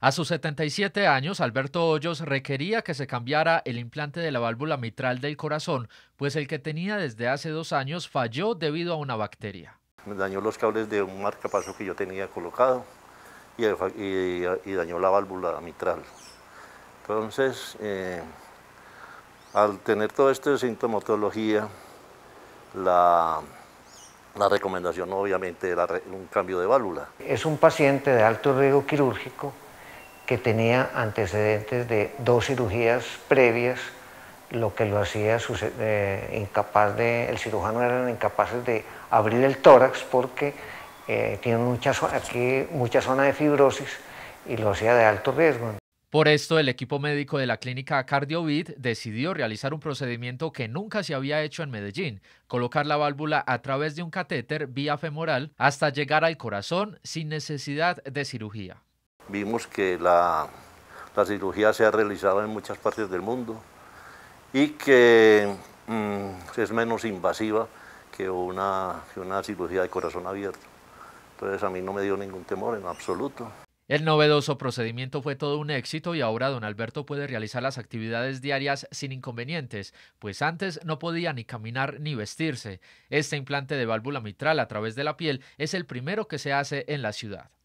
A sus 77 años, Alberto Hoyos requería que se cambiara el implante de la válvula mitral del corazón, pues el que tenía desde hace dos años falló debido a una bacteria. Me dañó los cables de un marcapaso que yo tenía colocado y, dañó la válvula mitral. Entonces, eh, al tener todo esto de sintomatología, la recomendación obviamente era un cambio de válvula. Es un paciente de alto riesgo quirúrgico que tenía antecedentes de dos cirugías previas, lo que lo hacía eh, incapaz de, el cirujano eran incapaces de abrir el tórax porque eh, tiene mucha, aquí mucha zona de fibrosis y lo hacía de alto riesgo. Por esto, el equipo médico de la clínica CardioVid decidió realizar un procedimiento que nunca se había hecho en Medellín, colocar la válvula a través de un catéter vía femoral hasta llegar al corazón sin necesidad de cirugía vimos que la, la cirugía se ha realizado en muchas partes del mundo y que mm, es menos invasiva que una, que una cirugía de corazón abierto. Entonces a mí no me dio ningún temor en absoluto. El novedoso procedimiento fue todo un éxito y ahora don Alberto puede realizar las actividades diarias sin inconvenientes, pues antes no podía ni caminar ni vestirse. Este implante de válvula mitral a través de la piel es el primero que se hace en la ciudad.